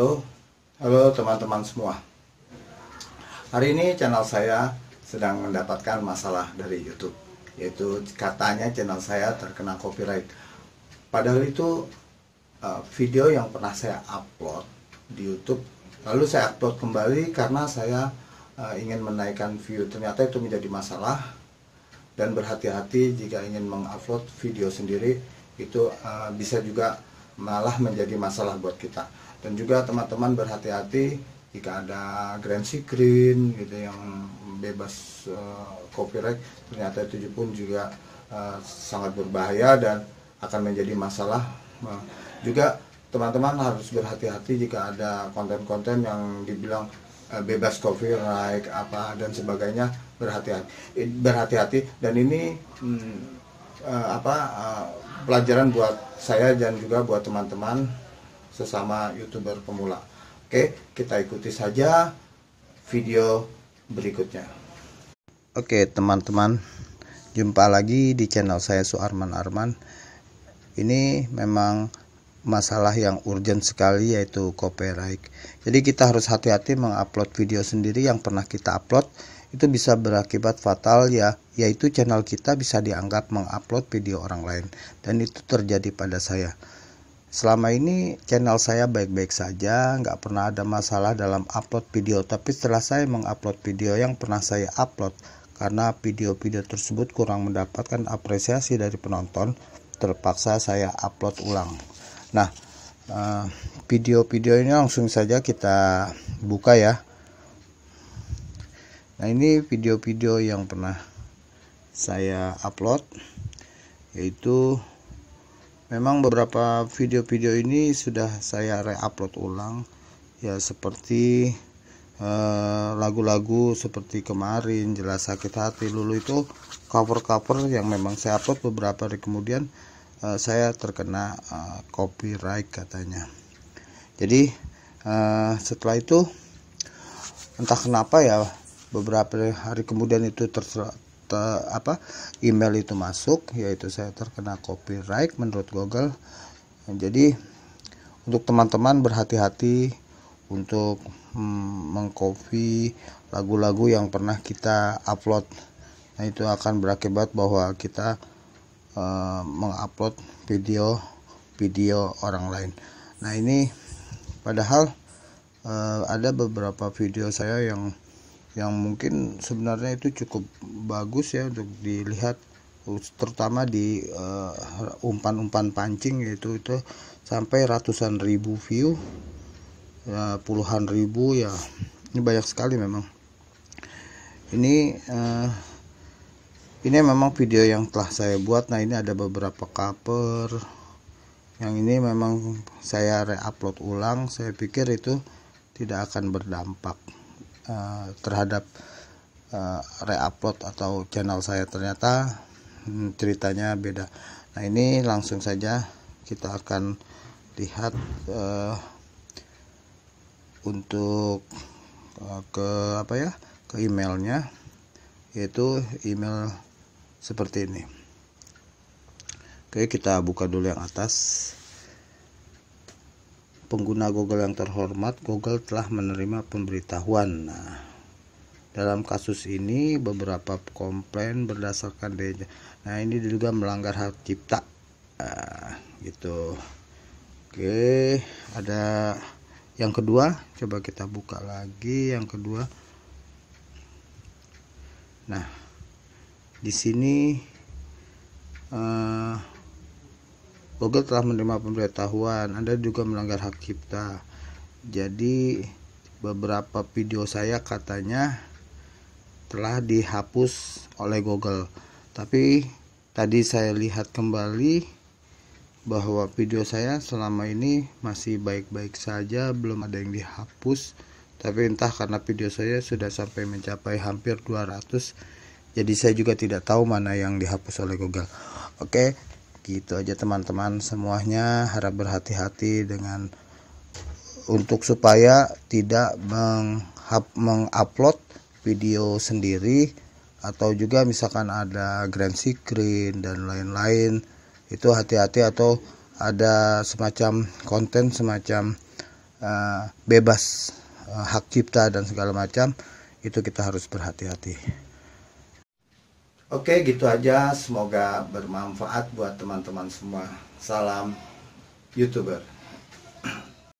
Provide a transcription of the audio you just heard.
Halo, halo teman-teman semua. Hari ini channel saya sedang mendapatkan masalah dari YouTube, yaitu katanya channel saya terkena copyright. Padahal itu eh, video yang pernah saya upload di YouTube, lalu saya upload kembali karena saya eh, ingin menaikkan view. Ternyata itu menjadi masalah dan berhati-hati jika ingin mengupload video sendiri itu eh, bisa juga malah menjadi masalah buat kita dan juga teman-teman berhati-hati jika ada grand screen gitu yang bebas uh, copyright ternyata itu pun juga uh, sangat berbahaya dan akan menjadi masalah uh, juga teman-teman harus berhati-hati jika ada konten-konten yang dibilang uh, bebas copyright apa dan sebagainya berhati-hati berhati-hati dan ini hmm, uh, apa uh, pelajaran buat saya dan juga buat teman-teman sesama youtuber pemula. Oke, kita ikuti saja video berikutnya. Oke, teman-teman, jumpa lagi di channel saya Suarman Arman. Ini memang masalah yang urgent sekali yaitu copyright. Jadi kita harus hati-hati mengupload video sendiri yang pernah kita upload itu bisa berakibat fatal ya yaitu channel kita bisa dianggap mengupload video orang lain dan itu terjadi pada saya selama ini channel saya baik-baik saja nggak pernah ada masalah dalam upload video tapi setelah saya mengupload video yang pernah saya upload karena video-video tersebut kurang mendapatkan apresiasi dari penonton terpaksa saya upload ulang nah eh, video-video ini langsung saja kita buka ya Nah ini video-video yang pernah saya upload yaitu memang beberapa video-video ini sudah saya re-upload ulang ya seperti eh, lagu-lagu eh, seperti kemarin jelas sakit hati lulu itu cover-cover yang memang saya upload beberapa hari kemudian eh, saya terkena eh, copyright katanya jadi eh, setelah itu entah kenapa ya beberapa hari kemudian itu ter ter apa email itu masuk yaitu saya terkena copyright menurut Google jadi untuk teman-teman berhati-hati untuk hmm, mengcopy lagu-lagu yang pernah kita upload nah, itu akan berakibat bahwa kita uh, mengupload video video orang lain nah ini padahal uh, ada beberapa video saya yang yang mungkin sebenarnya itu cukup bagus ya untuk dilihat terutama di eh, umpan-umpan uh, pancing yaitu itu sampai ratusan ribu view uh, puluhan ribu ya ini banyak sekali memang ini uh, ini memang video yang telah saya buat nah ini ada beberapa cover yang ini memang saya reupload ulang saya pikir itu tidak akan berdampak Eh, terhadap uh, reupload atau channel saya ternyata hmm, ceritanya beda nah ini langsung saja kita akan lihat uh, untuk uh, ke apa ya ke emailnya yaitu email seperti ini oke kita buka dulu yang atas pengguna Google yang terhormat, Google telah menerima pemberitahuan. Nah, dalam kasus ini beberapa komplain berdasarkan Nah, ini juga melanggar hak cipta. Nah, gitu. Oke, ada yang kedua, coba kita buka lagi yang kedua. Nah, di sini uh, Google telah menerima pemberitahuan Anda juga melanggar hak cipta. Jadi beberapa video saya katanya telah dihapus oleh Google. Tapi tadi saya lihat kembali bahwa video saya selama ini masih baik-baik saja, belum ada yang dihapus. Tapi entah karena video saya sudah sampai mencapai hampir 200 jadi saya juga tidak tahu mana yang dihapus oleh Google. Oke, gitu aja teman-teman semuanya harap berhati-hati dengan untuk supaya tidak mengupload video sendiri atau juga misalkan ada grand screen dan lain-lain itu hati-hati atau ada semacam konten semacam uh, bebas uh, hak cipta dan segala macam itu kita harus berhati-hati. Oke, gitu aja. Semoga bermanfaat buat teman-teman semua. Salam YouTuber.